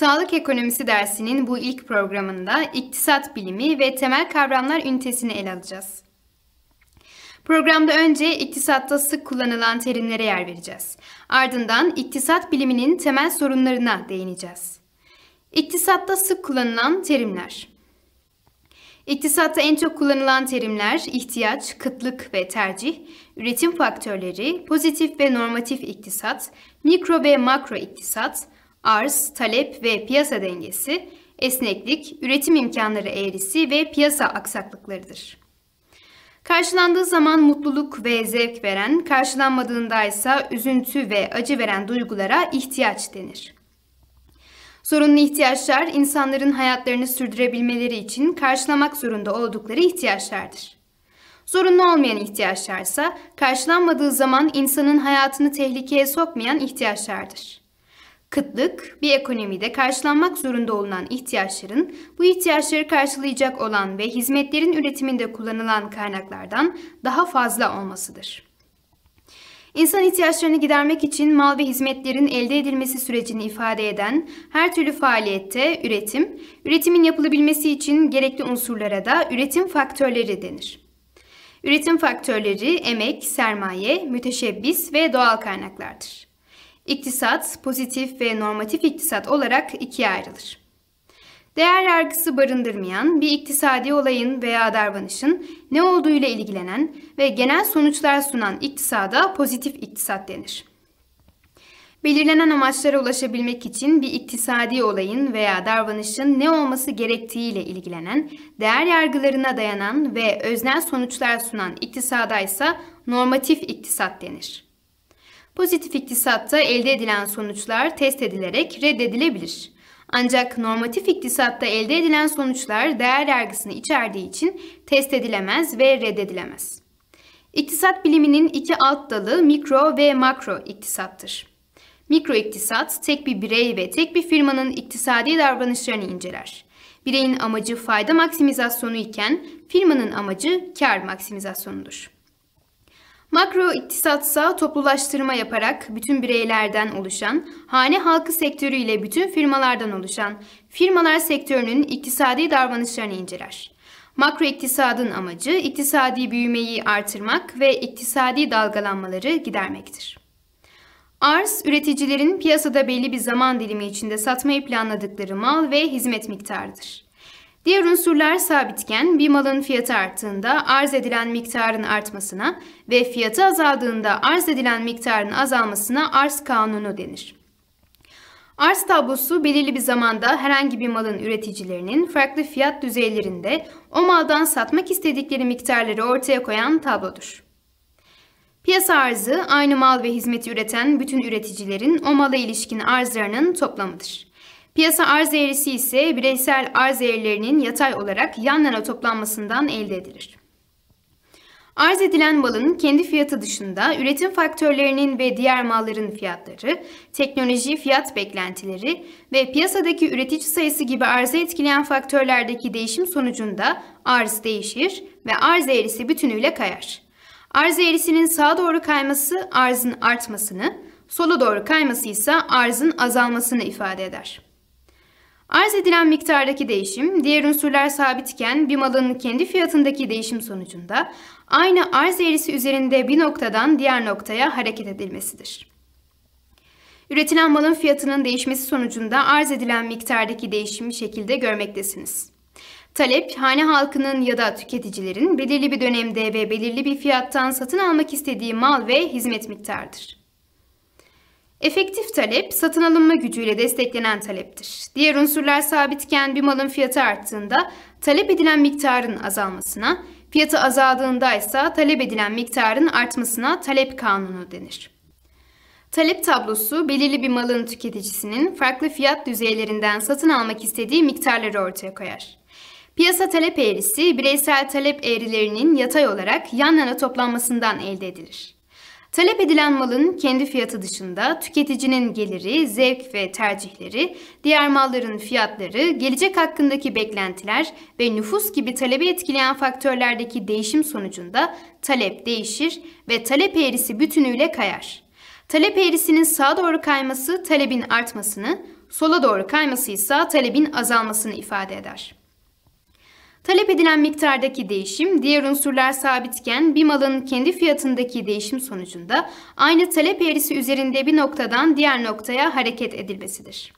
Sağlık Ekonomisi dersinin bu ilk programında iktisat bilimi ve temel kavramlar ünitesini ele alacağız. Programda önce iktisatta sık kullanılan terimlere yer vereceğiz. Ardından iktisat biliminin temel sorunlarına değineceğiz. İktisatta sık kullanılan terimler İktisatta en çok kullanılan terimler ihtiyaç, kıtlık ve tercih, üretim faktörleri, pozitif ve normatif iktisat, mikro ve makro iktisat, arz, talep ve piyasa dengesi, esneklik, üretim imkanları eğrisi ve piyasa aksaklıklarıdır. Karşılandığı zaman mutluluk ve zevk veren, karşılanmadığında ise üzüntü ve acı veren duygulara ihtiyaç denir. Zorunlu ihtiyaçlar insanların hayatlarını sürdürebilmeleri için karşılamak zorunda oldukları ihtiyaçlardır. Zorunlu olmayan ihtiyaçlarsa karşılanmadığı zaman insanın hayatını tehlikeye sokmayan ihtiyaçlardır. Kıtlık, bir ekonomide karşılanmak zorunda olunan ihtiyaçların, bu ihtiyaçları karşılayacak olan ve hizmetlerin üretiminde kullanılan kaynaklardan daha fazla olmasıdır. İnsan ihtiyaçlarını gidermek için mal ve hizmetlerin elde edilmesi sürecini ifade eden her türlü faaliyette üretim, üretimin yapılabilmesi için gerekli unsurlara da üretim faktörleri denir. Üretim faktörleri emek, sermaye, müteşebbis ve doğal kaynaklardır. İktisat, pozitif ve normatif iktisat olarak ikiye ayrılır. Değer yargısı barındırmayan bir iktisadi olayın veya davranışın ne olduğuyla ilgilenen ve genel sonuçlar sunan iktisada pozitif iktisat denir. Belirlenen amaçlara ulaşabilmek için bir iktisadi olayın veya davranışın ne olması gerektiğiyle ilgilenen, değer yargılarına dayanan ve öznel sonuçlar sunan iktisada ise normatif iktisat denir. Pozitif iktisatta elde edilen sonuçlar test edilerek reddedilebilir. Ancak normatif iktisatta elde edilen sonuçlar değer yargısını içerdiği için test edilemez ve reddedilemez. İktisat biliminin iki alt dalı mikro ve makro iktisattır. Mikro iktisat tek bir birey ve tek bir firmanın iktisadi davranışlarını inceler. Bireyin amacı fayda maksimizasyonu iken firmanın amacı kar maksimizasyonudur. Makro iktisatsa toplulaştırma yaparak bütün bireylerden oluşan, hane halkı sektörü ile bütün firmalardan oluşan, firmalar sektörünün iktisadi davranışlarını inceler. Makro iktisadın amacı iktisadi büyümeyi artırmak ve iktisadi dalgalanmaları gidermektir. Arz, üreticilerin piyasada belli bir zaman dilimi içinde satmayı planladıkları mal ve hizmet miktarıdır. Diğer unsurlar sabitken bir malın fiyatı arttığında arz edilen miktarın artmasına ve fiyatı azaldığında arz edilen miktarın azalmasına arz kanunu denir. Arz tablosu belirli bir zamanda herhangi bir malın üreticilerinin farklı fiyat düzeylerinde o maldan satmak istedikleri miktarları ortaya koyan tablodur. Piyasa arzı aynı mal ve hizmeti üreten bütün üreticilerin o mala ilişkin arzlarının toplamıdır. Piyasa arz eğrisi ise bireysel arz eğrilerinin yatay olarak yan yana toplanmasından elde edilir. Arz edilen malın kendi fiyatı dışında üretim faktörlerinin ve diğer malların fiyatları, teknoloji fiyat beklentileri ve piyasadaki üretici sayısı gibi arzı etkileyen faktörlerdeki değişim sonucunda arz değişir ve arz eğrisi bütünüyle kayar. Arz eğrisinin sağa doğru kayması arzın artmasını, sola doğru kayması ise arzın azalmasını ifade eder. Arz edilen miktardaki değişim, diğer unsurlar sabitken bir malın kendi fiyatındaki değişim sonucunda aynı arz eğrisi üzerinde bir noktadan diğer noktaya hareket edilmesidir. Üretilen malın fiyatının değişmesi sonucunda arz edilen miktardaki değişimi şekilde görmektesiniz. Talep, hane halkının ya da tüketicilerin belirli bir dönemde ve belirli bir fiyattan satın almak istediği mal ve hizmet miktarıdır. Efektif talep satın alınma gücüyle desteklenen taleptir. Diğer unsurlar sabitken bir malın fiyatı arttığında talep edilen miktarın azalmasına, fiyatı azaldığında ise talep edilen miktarın artmasına talep kanunu denir. Talep tablosu belirli bir malın tüketicisinin farklı fiyat düzeylerinden satın almak istediği miktarları ortaya koyar. Piyasa talep eğrisi bireysel talep eğrilerinin yatay olarak yan yana toplanmasından elde edilir. Talep edilen malın kendi fiyatı dışında tüketicinin geliri, zevk ve tercihleri, diğer malların fiyatları, gelecek hakkındaki beklentiler ve nüfus gibi talebi etkileyen faktörlerdeki değişim sonucunda talep değişir ve talep eğrisi bütünüyle kayar. Talep eğrisinin sağa doğru kayması talebin artmasını, sola doğru kayması ise talebin azalmasını ifade eder. Talep edilen miktardaki değişim diğer unsurlar sabitken bir malın kendi fiyatındaki değişim sonucunda aynı talep eğrisi üzerinde bir noktadan diğer noktaya hareket edilmesidir.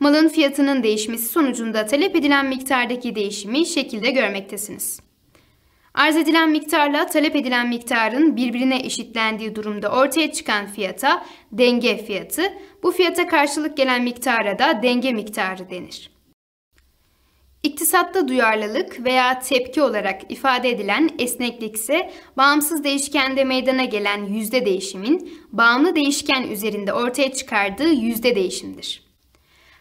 Malın fiyatının değişmesi sonucunda talep edilen miktardaki değişimi şekilde görmektesiniz. Arz edilen miktarla talep edilen miktarın birbirine eşitlendiği durumda ortaya çıkan fiyata denge fiyatı, bu fiyata karşılık gelen miktara da denge miktarı denir. İktisatta duyarlılık veya tepki olarak ifade edilen esneklik ise bağımsız değişkende meydana gelen yüzde değişimin bağımlı değişken üzerinde ortaya çıkardığı yüzde değişimdir.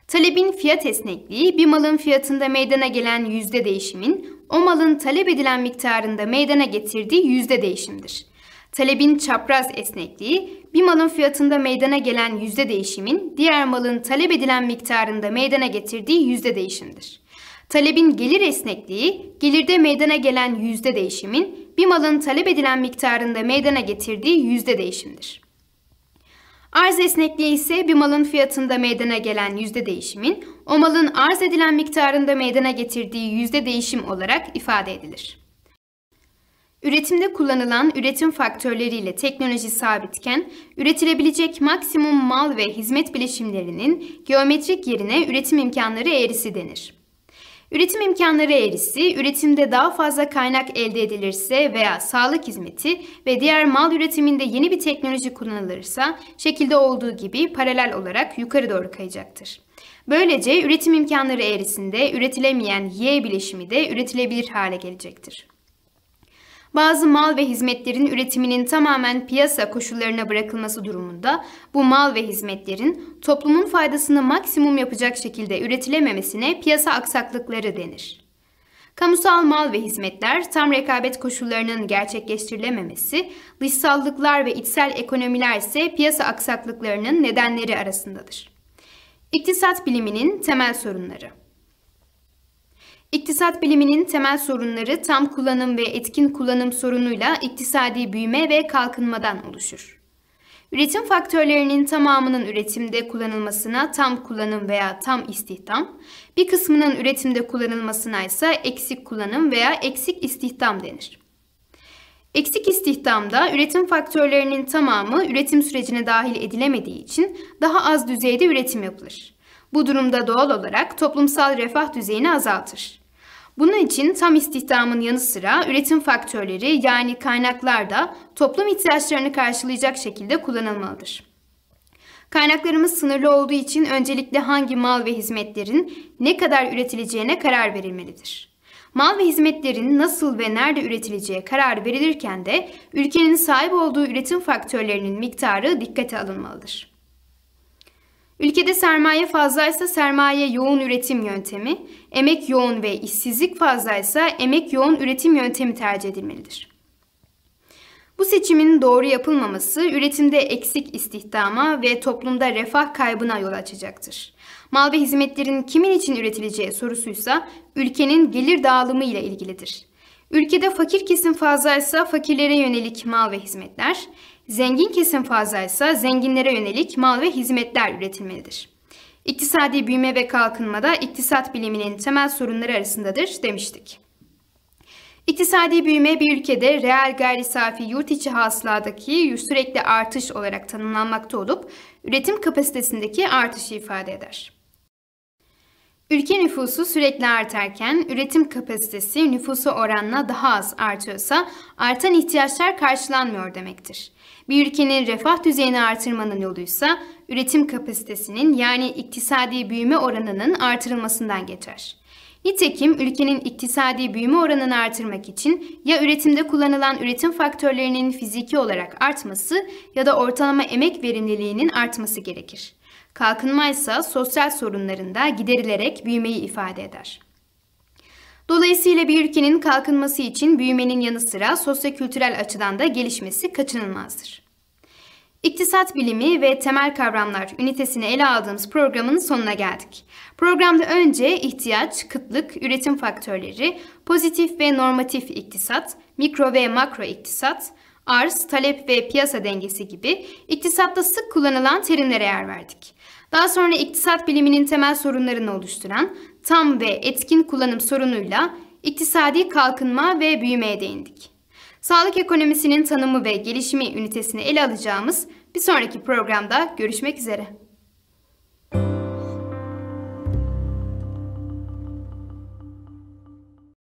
Talebin fiyat esnekliği bir malın fiyatında meydana gelen yüzde değişimin o malın talep edilen miktarında meydana getirdiği yüzde değişimdir. Talebin çapraz esnekliği bir malın fiyatında meydana gelen yüzde değişimin diğer malın talep edilen miktarında meydana getirdiği yüzde değişimdir. Talebin gelir esnekliği, gelirde meydana gelen yüzde değişimin bir malın talep edilen miktarında meydana getirdiği yüzde değişimdir. Arz esnekliği ise bir malın fiyatında meydana gelen yüzde değişimin o malın arz edilen miktarında meydana getirdiği yüzde değişim olarak ifade edilir. Üretimde kullanılan üretim faktörleriyle teknoloji sabitken, üretilebilecek maksimum mal ve hizmet bileşimlerinin geometrik yerine üretim imkanları eğrisi denir. Üretim imkanları eğrisi, üretimde daha fazla kaynak elde edilirse veya sağlık hizmeti ve diğer mal üretiminde yeni bir teknoloji kullanılırsa şekilde olduğu gibi paralel olarak yukarı doğru kayacaktır. Böylece üretim imkanları eğrisinde üretilemeyen Y bileşimi de üretilebilir hale gelecektir bazı mal ve hizmetlerin üretiminin tamamen piyasa koşullarına bırakılması durumunda bu mal ve hizmetlerin toplumun faydasını maksimum yapacak şekilde üretilememesine piyasa aksaklıkları denir. Kamusal mal ve hizmetler tam rekabet koşullarının gerçekleştirilememesi, dışsallıklar ve içsel ekonomiler ise piyasa aksaklıklarının nedenleri arasındadır. İktisat biliminin temel sorunları İktisat biliminin temel sorunları tam kullanım ve etkin kullanım sorunuyla iktisadi büyüme ve kalkınmadan oluşur. Üretim faktörlerinin tamamının üretimde kullanılmasına tam kullanım veya tam istihdam, bir kısmının üretimde kullanılmasına ise eksik kullanım veya eksik istihdam denir. Eksik istihdamda üretim faktörlerinin tamamı üretim sürecine dahil edilemediği için daha az düzeyde üretim yapılır. Bu durumda doğal olarak toplumsal refah düzeyini azaltır. Bunun için tam istihdamın yanı sıra üretim faktörleri yani kaynaklar da toplum ihtiyaçlarını karşılayacak şekilde kullanılmalıdır. Kaynaklarımız sınırlı olduğu için öncelikle hangi mal ve hizmetlerin ne kadar üretileceğine karar verilmelidir. Mal ve hizmetlerin nasıl ve nerede üretileceği karar verilirken de ülkenin sahip olduğu üretim faktörlerinin miktarı dikkate alınmalıdır. Ülkede sermaye fazlaysa sermaye yoğun üretim yöntemi, emek yoğun ve işsizlik fazlaysa emek yoğun üretim yöntemi tercih edilmelidir. Bu seçimin doğru yapılmaması üretimde eksik istihdama ve toplumda refah kaybına yol açacaktır. Mal ve hizmetlerin kimin için üretileceği sorusuysa ülkenin gelir dağılımı ile ilgilidir. Ülkede fakir kesim fazlaysa fakirlere yönelik mal ve hizmetler, Zengin kesim fazlaysa zenginlere yönelik mal ve hizmetler üretilmelidir. İktisadi büyüme ve kalkınma da iktisat biliminin temel sorunları arasındadır demiştik. İktisadi büyüme bir ülkede reel gayri safi yurt içi hasıladaki sürekli artış olarak tanımlanmakta olup üretim kapasitesindeki artışı ifade eder. Ülke nüfusu sürekli artarken üretim kapasitesi nüfusu oranına daha az artıyorsa artan ihtiyaçlar karşılanmıyor demektir. Bir ülkenin refah düzeyini artırmanın yoluysa üretim kapasitesinin yani iktisadi büyüme oranının artırılmasından geçer. Nitekim ülkenin iktisadi büyüme oranını artırmak için ya üretimde kullanılan üretim faktörlerinin fiziki olarak artması ya da ortalama emek verimliliğinin artması gerekir. Kalkınma ise sosyal sorunlarında giderilerek büyümeyi ifade eder. Dolayısıyla bir ülkenin kalkınması için büyümenin yanı sıra sosyo-kültürel açıdan da gelişmesi kaçınılmazdır. İktisat bilimi ve temel kavramlar ünitesini ele aldığımız programın sonuna geldik. Programda önce ihtiyaç, kıtlık, üretim faktörleri, pozitif ve normatif iktisat, mikro ve makro iktisat, arz, talep ve piyasa dengesi gibi iktisatta sık kullanılan terimlere yer verdik. Daha sonra iktisat biliminin temel sorunlarını oluşturan tam ve etkin kullanım sorunuyla iktisadi kalkınma ve büyümeye değindik. Sağlık ekonomisinin tanımı ve gelişimi ünitesini ele alacağımız bir sonraki programda görüşmek üzere.